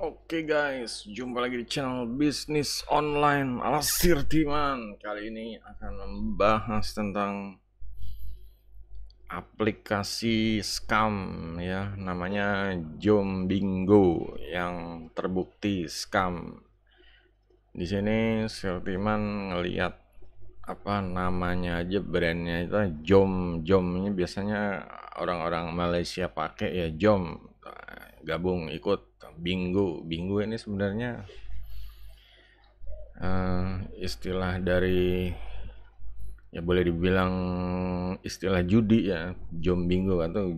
Oke guys, jumpa lagi di channel bisnis online ala Sirtiman. Kali ini akan membahas tentang aplikasi scam ya, namanya Jom Bingo yang terbukti scam. Di sini Sirtiman ngelihat apa namanya aja brandnya itu Jom Jomnya biasanya orang-orang Malaysia pakai ya Jom nah, gabung ikut Bingo, bingung ini sebenarnya uh, istilah dari ya boleh dibilang istilah judi ya, jom bingo atau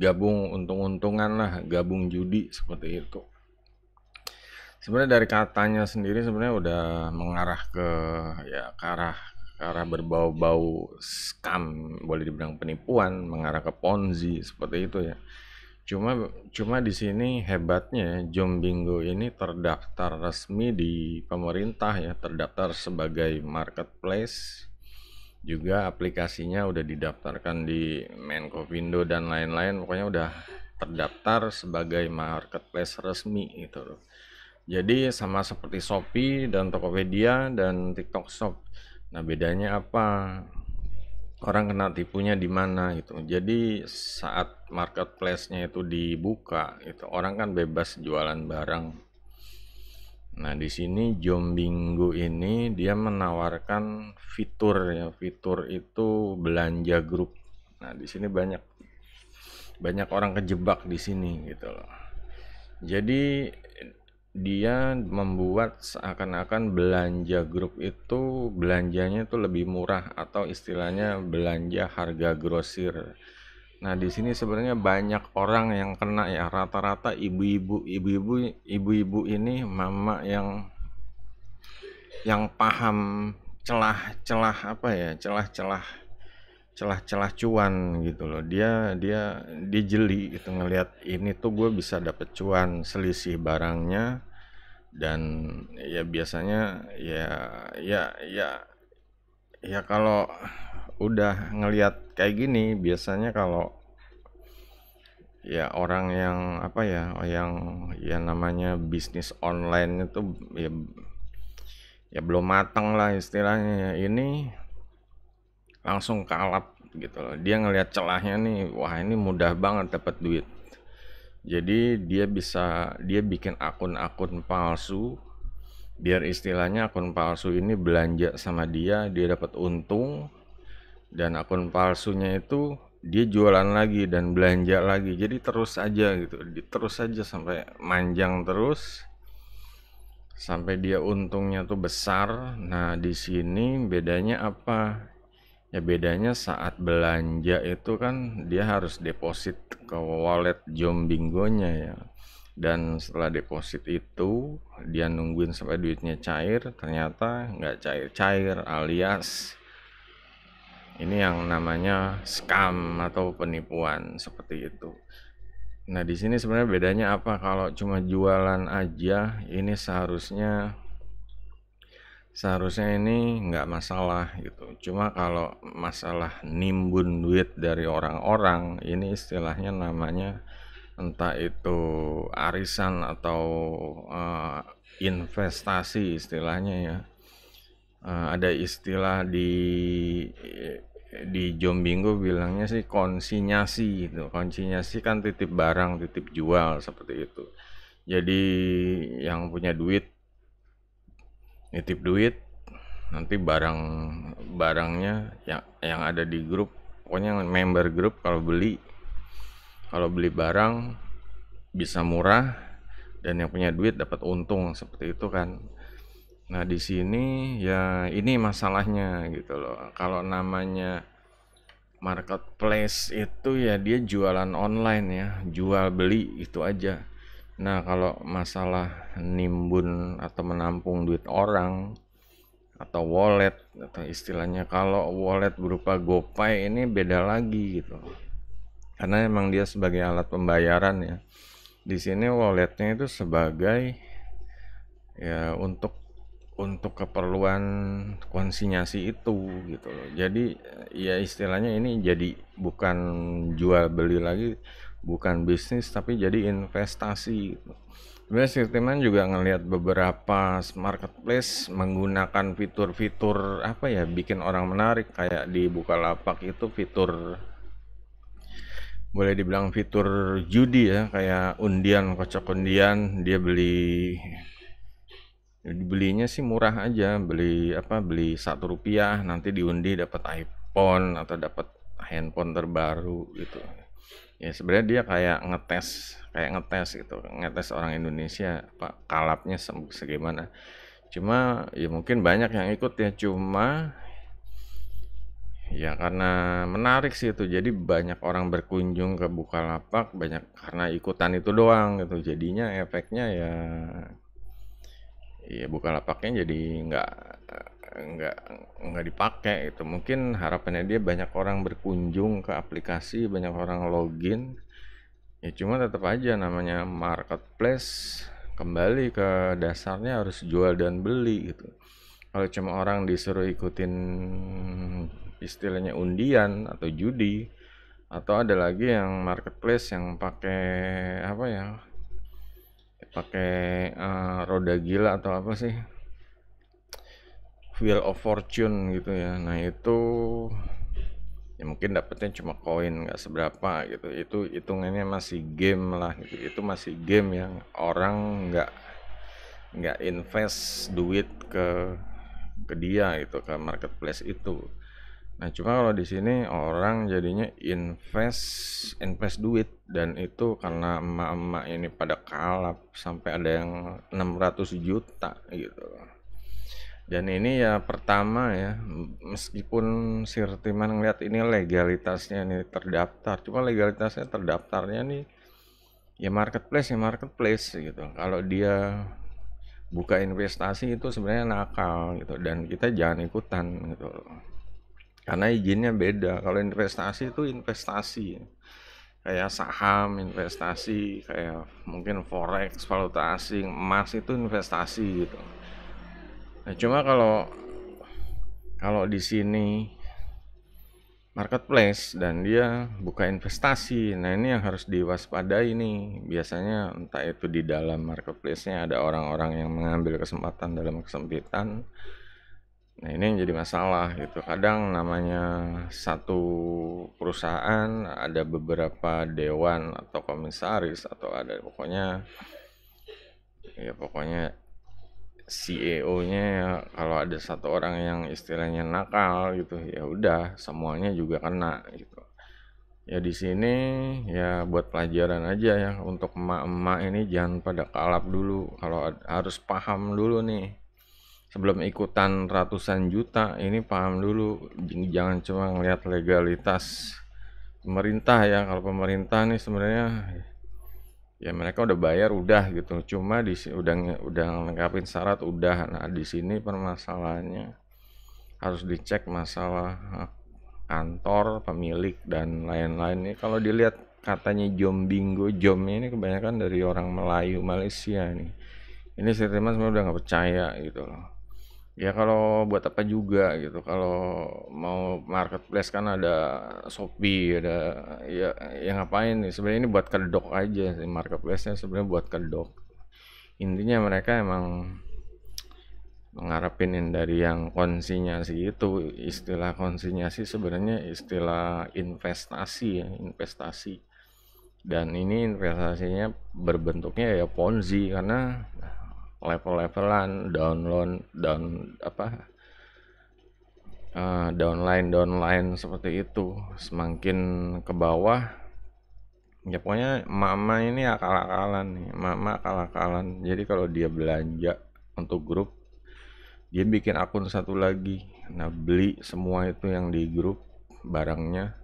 gabung untung-untungan lah, gabung judi seperti itu. Sebenarnya dari katanya sendiri sebenarnya udah mengarah ke ya ke arah ke arah berbau-bau scam, boleh dibilang penipuan, mengarah ke ponzi seperti itu ya Cuma cuma di sini hebatnya ya, Jombingo ini terdaftar resmi di pemerintah ya, terdaftar sebagai marketplace. Juga aplikasinya udah didaftarkan di Menkovindo dan lain-lain, pokoknya udah terdaftar sebagai marketplace resmi gitu loh. Jadi sama seperti Shopee dan Tokopedia dan TikTok Shop. Nah, bedanya apa? orang kena tipunya di mana gitu. Jadi saat marketplace-nya itu dibuka itu orang kan bebas jualan barang. Nah, di sini Jombingo ini dia menawarkan fitur ya, fitur itu belanja grup. Nah, di sini banyak banyak orang kejebak di sini gitu loh. Jadi dia membuat seakan-akan belanja grup itu belanjanya itu lebih murah atau istilahnya belanja harga grosir. Nah, di sini sebenarnya banyak orang yang kena ya, rata-rata ibu-ibu, ibu-ibu, ibu-ibu ini mama yang yang paham celah-celah apa ya, celah-celah celah-celah cuan gitu loh dia dia dia jeli gitu ngelihat ini tuh gue bisa dapet cuan selisih barangnya dan ya biasanya ya ya ya ya kalau udah ngelihat kayak gini biasanya kalau ya orang yang apa ya yang ya namanya bisnis online itu ya ya belum matang lah istilahnya ya. ini langsung kalap gitu loh dia ngelihat celahnya nih wah ini mudah banget dapat duit jadi dia bisa dia bikin akun-akun palsu biar istilahnya akun palsu ini belanja sama dia dia dapat untung dan akun palsunya itu dia jualan lagi dan belanja lagi jadi terus aja gitu terus aja sampai manjang terus sampai dia untungnya tuh besar nah di sini bedanya apa Ya bedanya saat belanja itu kan dia harus deposit ke wallet jombingonya ya. Dan setelah deposit itu dia nungguin sampai duitnya cair, ternyata nggak cair-cair alias ini yang namanya scam atau penipuan seperti itu. Nah di sini sebenarnya bedanya apa kalau cuma jualan aja ini seharusnya seharusnya ini nggak masalah gitu cuma kalau masalah nimbun duit dari orang-orang ini istilahnya namanya entah itu arisan atau uh, investasi istilahnya ya uh, ada istilah di di Jombingo bilangnya sih konsinyasi gitu konsinyasi kan titip barang titip jual seperti itu jadi yang punya duit nitip duit nanti barang barangnya yang yang ada di grup pokoknya member grup kalau beli kalau beli barang bisa murah dan yang punya duit dapat untung seperti itu kan nah di sini ya ini masalahnya gitu loh kalau namanya marketplace itu ya dia jualan online ya jual beli itu aja Nah, kalau masalah nimbun atau menampung duit orang atau wallet atau istilahnya kalau wallet berupa GoPay ini beda lagi gitu. Karena emang dia sebagai alat pembayaran ya. Di sini walletnya itu sebagai ya untuk untuk keperluan konsinyasi itu gitu loh. Jadi ya istilahnya ini jadi bukan jual beli lagi bukan bisnis tapi jadi investasi sebenarnya teman juga ngelihat beberapa marketplace menggunakan fitur-fitur apa ya bikin orang menarik kayak di Bukalapak itu fitur boleh dibilang fitur judi ya kayak undian kocok undian dia beli belinya sih murah aja beli apa beli satu rupiah nanti diundi dapat iPhone atau dapat handphone terbaru gitu ya sebenarnya dia kayak ngetes kayak ngetes gitu ngetes orang Indonesia apa kalapnya segimana cuma ya mungkin banyak yang ikut ya cuma ya karena menarik sih itu jadi banyak orang berkunjung ke Bukalapak banyak karena ikutan itu doang gitu jadinya efeknya ya ya Bukalapaknya jadi nggak nggak nggak dipakai itu mungkin harapannya dia banyak orang berkunjung ke aplikasi banyak orang login ya cuma tetap aja namanya marketplace kembali ke dasarnya harus jual dan beli gitu kalau cuma orang disuruh ikutin istilahnya undian atau judi atau ada lagi yang marketplace yang pakai apa ya pakai uh, roda gila atau apa sih Wheel of Fortune gitu ya nah itu ya mungkin dapetnya cuma koin nggak seberapa gitu itu hitungannya masih game lah gitu itu masih game yang orang nggak nggak invest duit ke ke dia gitu ke marketplace itu nah cuma kalau di sini orang jadinya invest invest duit dan itu karena emak-emak ini pada kalap sampai ada yang 600 juta gitu loh dan ini ya pertama ya meskipun Sir Timan ngeliat ini legalitasnya ini terdaftar cuma legalitasnya terdaftarnya nih ya marketplace ya marketplace gitu kalau dia buka investasi itu sebenarnya nakal gitu dan kita jangan ikutan gitu karena izinnya beda kalau investasi itu investasi kayak saham investasi kayak mungkin forex valuta asing emas itu investasi gitu Nah, cuma kalau kalau di sini marketplace dan dia buka investasi. Nah, ini yang harus diwaspadai nih. Biasanya entah itu di dalam marketplace-nya ada orang-orang yang mengambil kesempatan dalam kesempitan. Nah, ini yang jadi masalah gitu. Kadang namanya satu perusahaan ada beberapa dewan atau komisaris atau ada pokoknya ya pokoknya CEO-nya ya kalau ada satu orang yang istilahnya nakal gitu ya udah semuanya juga kena gitu ya di sini ya buat pelajaran aja ya untuk emak-emak ini jangan pada kalap dulu kalau harus paham dulu nih sebelum ikutan ratusan juta ini paham dulu jangan cuma ngelihat legalitas pemerintah ya kalau pemerintah nih sebenarnya ya mereka udah bayar udah gitu cuma di udah udah lengkapin syarat udah nah di sini permasalahannya harus dicek masalah eh, kantor pemilik dan lain-lain ini kalau dilihat katanya jom bingo jom ini kebanyakan dari orang Melayu Malaysia nih ini saya terima sebenarnya udah nggak percaya gitu loh Ya kalau buat apa juga gitu. Kalau mau marketplace kan ada Shopee, ada ya yang ngapain nih. Sebenarnya ini buat kedok aja sih marketplace-nya sebenarnya buat kedok. Intinya mereka emang mengharapin dari yang konsinyasi itu istilah konsinyasi sebenarnya istilah investasi ya investasi dan ini investasinya berbentuknya ya ponzi karena level-levelan download down apa uh, downline downline seperti itu semakin ke bawah ya pokoknya mama ini akal-akalan nih mama akal-akalan jadi kalau dia belanja untuk grup dia bikin akun satu lagi nah beli semua itu yang di grup barangnya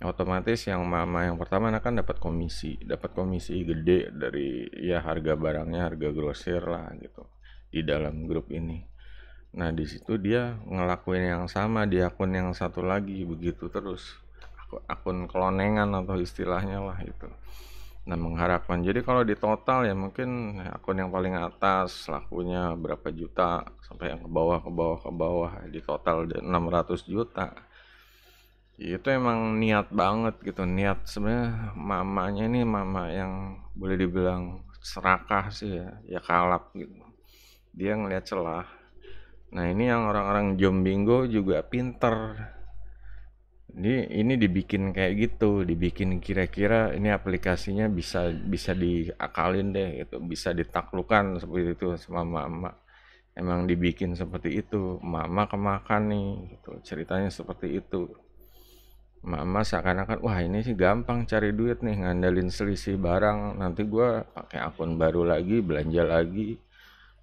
otomatis yang mama yang pertama akan dapat komisi dapat komisi gede dari ya harga barangnya harga grosir lah gitu di dalam grup ini nah di situ dia ngelakuin yang sama di akun yang satu lagi begitu terus akun kelonengan atau istilahnya lah itu nah mengharapkan jadi kalau di total ya mungkin akun yang paling atas lakunya berapa juta sampai yang ke bawah ke bawah ke bawah di total 600 juta itu emang niat banget gitu niat sebenarnya mamanya ini mama yang boleh dibilang serakah sih ya ya kalap gitu dia ngelihat celah nah ini yang orang-orang jombingo juga pinter ini ini dibikin kayak gitu dibikin kira-kira ini aplikasinya bisa bisa diakalin deh gitu bisa ditaklukan seperti itu sama mama emang dibikin seperti itu mama kemakan nih gitu ceritanya seperti itu Mama seakan-akan wah ini sih gampang cari duit nih ngandelin selisih barang nanti gue pakai akun baru lagi belanja lagi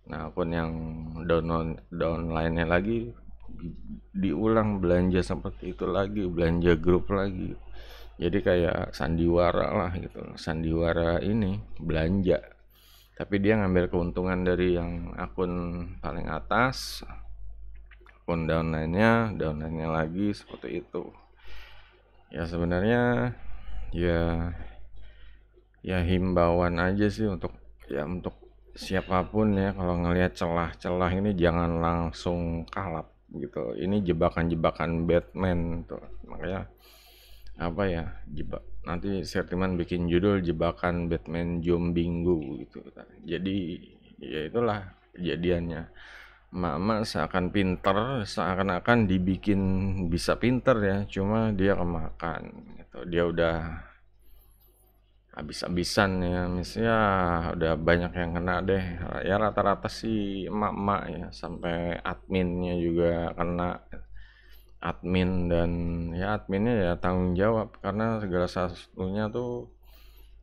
nah akun yang down downline-nya lagi diulang belanja seperti itu lagi belanja grup lagi jadi kayak sandiwara lah gitu sandiwara ini belanja tapi dia ngambil keuntungan dari yang akun paling atas akun downline-nya downline-nya lagi seperti itu ya sebenarnya ya ya himbauan aja sih untuk ya untuk siapapun ya kalau ngelihat celah-celah ini jangan langsung kalap gitu ini jebakan-jebakan Batman tuh makanya apa ya jebak nanti Sertiman bikin judul jebakan Batman Jombingu gitu jadi ya itulah kejadiannya Mama seakan pinter, seakan-akan dibikin bisa pinter ya, cuma dia kemakan gitu. Dia udah habis-habisan ya, misalnya udah banyak yang kena deh. Ya rata-rata sih emak-emak ya, sampai adminnya juga kena admin dan ya adminnya ya tanggung jawab karena segala satunya tuh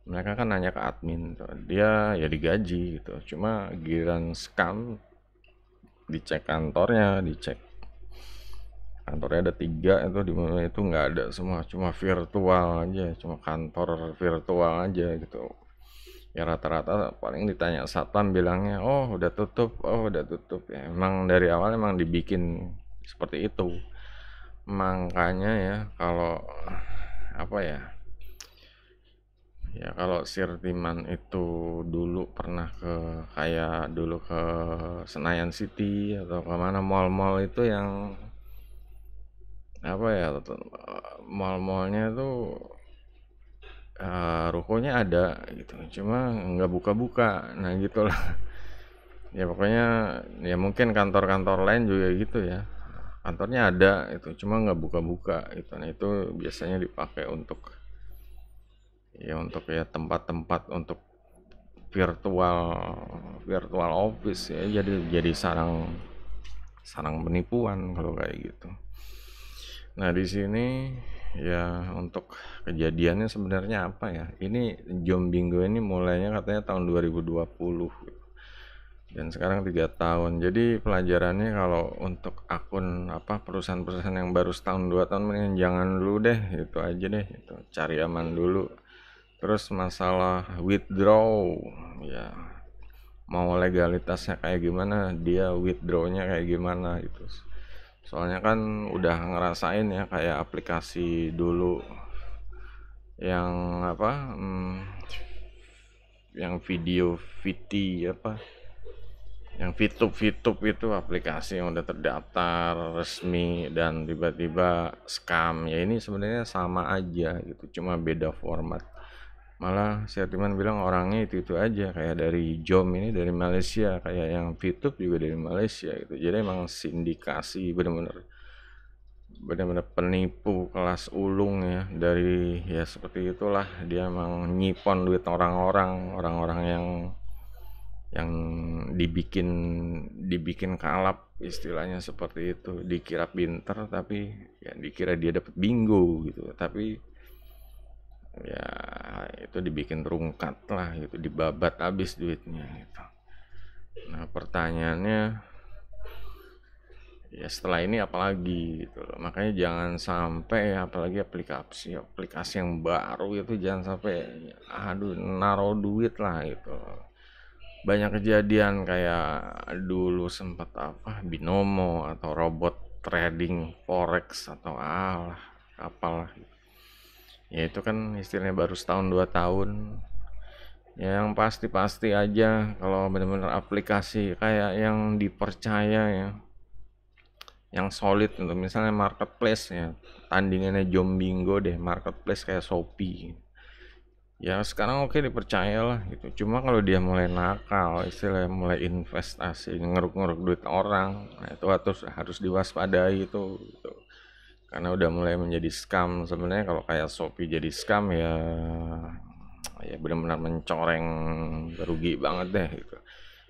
mereka kan nanya ke admin tuh. dia ya digaji gitu cuma giran scam dicek kantornya dicek kantornya ada tiga itu di mana itu nggak ada semua cuma virtual aja cuma kantor virtual aja gitu ya rata-rata paling ditanya satpam bilangnya oh udah tutup oh udah tutup ya emang dari awal emang dibikin seperti itu makanya ya kalau apa ya ya kalau Sir Timan itu dulu pernah ke kayak dulu ke Senayan City atau kemana mall-mall itu yang apa ya mall-mallnya itu uh, rukonya ada gitu cuma nggak buka-buka nah gitulah ya pokoknya ya mungkin kantor-kantor lain juga gitu ya kantornya ada itu cuma nggak buka-buka itu, nah itu biasanya dipakai untuk ya untuk ya tempat-tempat untuk virtual virtual office ya jadi jadi sarang sarang penipuan kalau kayak gitu. Nah di sini ya untuk kejadiannya sebenarnya apa ya? Ini Jom Bingo ini mulainya katanya tahun 2020 dan sekarang tiga tahun. Jadi pelajarannya kalau untuk akun apa perusahaan-perusahaan yang baru setahun dua tahun mending jangan dulu deh itu aja deh itu cari aman dulu terus masalah withdraw ya mau legalitasnya kayak gimana dia withdrawnya kayak gimana itu soalnya kan udah ngerasain ya kayak aplikasi dulu yang apa hmm, yang video VT apa yang fitup fitup itu aplikasi yang udah terdaftar resmi dan tiba-tiba scam ya ini sebenarnya sama aja gitu cuma beda format malah si Artiman bilang orangnya itu itu aja kayak dari Jom ini dari Malaysia kayak yang Fitup juga dari Malaysia gitu jadi emang sindikasi bener-bener benar-benar penipu kelas ulung ya dari ya seperti itulah dia emang nyipon duit orang-orang orang-orang yang yang dibikin dibikin kalap istilahnya seperti itu dikira pinter tapi ya dikira dia dapat bingo gitu tapi ya itu dibikin rungkat lah gitu dibabat habis duitnya gitu nah pertanyaannya ya setelah ini apalagi gitu loh. makanya jangan sampai apalagi aplikasi aplikasi yang baru itu jangan sampai aduh naruh duit lah gitu banyak kejadian kayak dulu sempat apa binomo atau robot trading forex atau alah kapal gitu ya itu kan istilahnya baru setahun dua tahun ya yang pasti-pasti aja kalau benar-benar aplikasi kayak yang dipercaya ya yang solid untuk gitu. misalnya marketplace ya tandingannya Jombingo deh marketplace kayak Shopee ya sekarang oke dipercaya dipercayalah gitu cuma kalau dia mulai nakal istilahnya mulai investasi ngeruk-ngeruk duit orang nah itu harus harus diwaspadai itu gitu karena udah mulai menjadi scam sebenarnya kalau kayak Shopee jadi scam ya ya benar-benar mencoreng rugi banget deh gitu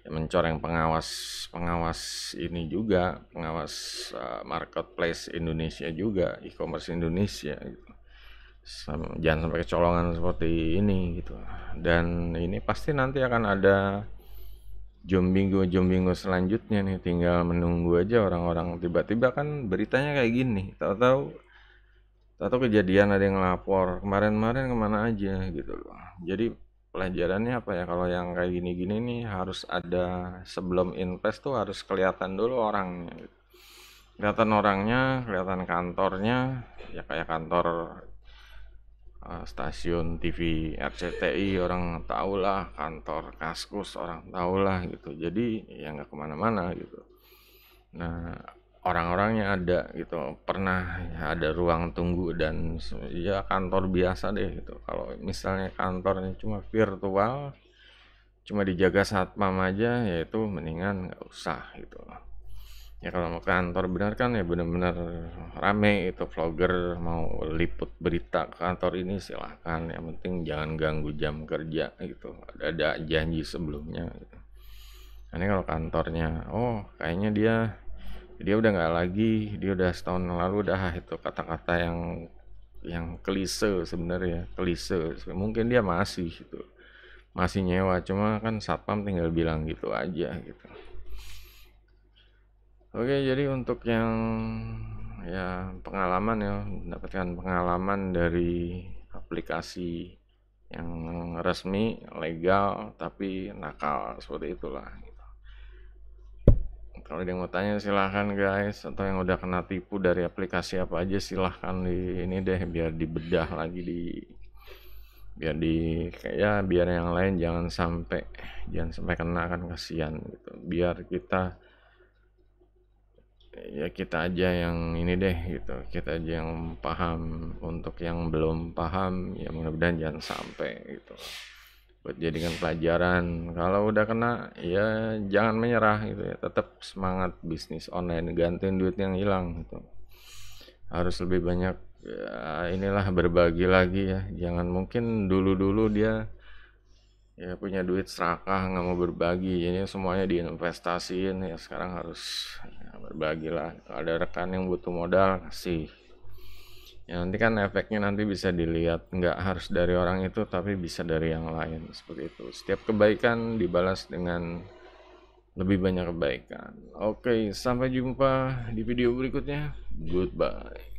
ya, mencoreng pengawas pengawas ini juga pengawas uh, marketplace Indonesia juga e-commerce Indonesia gitu jangan sampai kecolongan seperti ini gitu dan ini pasti nanti akan ada jom minggu jom minggu selanjutnya nih tinggal menunggu aja orang-orang tiba-tiba kan beritanya kayak gini tahu-tahu tahu kejadian ada yang lapor kemarin-kemarin kemana aja gitu loh jadi pelajarannya apa ya kalau yang kayak gini-gini nih harus ada sebelum invest tuh harus kelihatan dulu orangnya kelihatan orangnya kelihatan kantornya ya kayak kantor Eh, stasiun TV RCTI orang tahu lah, kantor Kaskus orang tahu lah gitu jadi ya nggak kemana-mana gitu nah orang-orangnya ada gitu pernah ya, ada ruang tunggu dan ya kantor biasa deh gitu kalau misalnya kantornya cuma virtual cuma dijaga saat mama aja yaitu mendingan nggak usah gitu ya kalau mau kantor benar kan ya benar-benar rame itu vlogger mau liput berita ke kantor ini silahkan yang penting jangan ganggu jam kerja gitu ada ada janji sebelumnya gitu. ini kalau kantornya oh kayaknya dia dia udah nggak lagi dia udah setahun lalu dah itu kata-kata yang yang klise sebenarnya klise mungkin dia masih itu masih nyewa cuma kan satpam tinggal bilang gitu aja gitu Oke, jadi untuk yang ya pengalaman ya mendapatkan pengalaman dari aplikasi yang resmi, legal tapi nakal seperti itulah. Gitu. Kalau ada yang mau tanya silahkan guys atau yang udah kena tipu dari aplikasi apa aja silahkan di ini deh biar dibedah lagi di biar di kayak ya biar yang lain jangan sampai jangan sampai kena kan kasihan gitu biar kita ya kita aja yang ini deh gitu kita aja yang paham untuk yang belum paham ya mudah-mudahan jangan sampai gitu buat jadikan pelajaran kalau udah kena ya jangan menyerah gitu ya tetap semangat bisnis online gantiin duit yang hilang gitu harus lebih banyak ya, inilah berbagi lagi ya jangan mungkin dulu-dulu dia ya punya duit serakah nggak mau berbagi ini semuanya diinvestasiin ya sekarang harus berbagilah ada rekan yang butuh modal kasih ya nanti kan efeknya nanti bisa dilihat nggak harus dari orang itu tapi bisa dari yang lain seperti itu setiap kebaikan dibalas dengan lebih banyak kebaikan oke sampai jumpa di video berikutnya goodbye